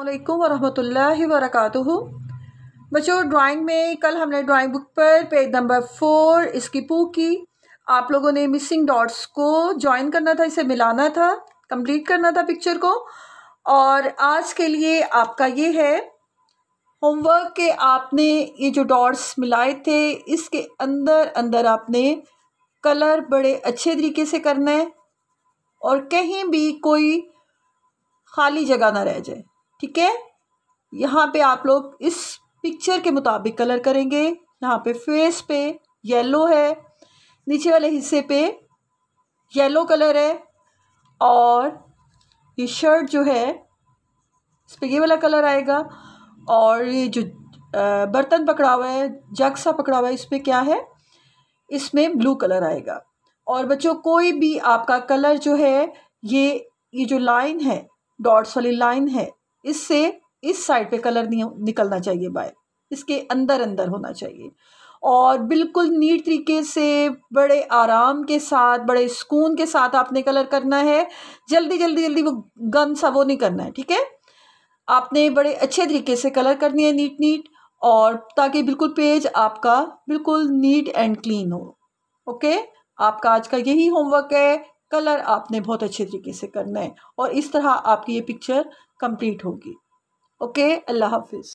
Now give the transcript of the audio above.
अल्लाम वरहमल वरक बच्चों ड्राइंग में कल हमने ड्राइंग बुक पर पेज नंबर फोर इसकी पू की आप लोगों ने मिसिंग डॉट्स को ज्वाइन करना था इसे मिलाना था कंप्लीट करना था पिक्चर को और आज के लिए आपका ये है होमवर्क के आपने ये जो डॉट्स मिलाए थे इसके अंदर अंदर आपने कलर बड़े अच्छे तरीके से करना है और कहीं भी कोई खाली जगह ना रह जाए ठीक है यहाँ पे आप लोग इस पिक्चर के मुताबिक कलर करेंगे यहाँ पे फेस पे येलो है नीचे वाले हिस्से पे येलो कलर है और ये शर्ट जो है इस पर ये वाला कलर आएगा और ये जो बर्तन पकड़ा हुआ है जग सा पकड़ा हुआ है इस पर क्या है इसमें ब्लू कलर आएगा और बच्चों कोई भी आपका कलर जो है ये ये जो लाइन है डॉट्स वाली लाइन है इससे इस साइड पे कलर निकलना चाहिए बाय इसके अंदर अंदर होना चाहिए और बिल्कुल नीट तरीके से बड़े आराम के साथ बड़े सुकून के साथ आपने कलर करना है जल्दी जल्दी जल्दी वो गम सा वो नहीं करना है ठीक है आपने बड़े अच्छे तरीके से कलर करनी है नीट नीट और ताकि बिल्कुल पेज आपका बिल्कुल नीट एंड क्लीन हो ओके आपका आज का यही होमवर्क है कलर आपने बहुत अच्छे तरीके से करना है और इस तरह आपकी ये पिक्चर कंप्लीट होगी ओके अल्लाह हाफिज़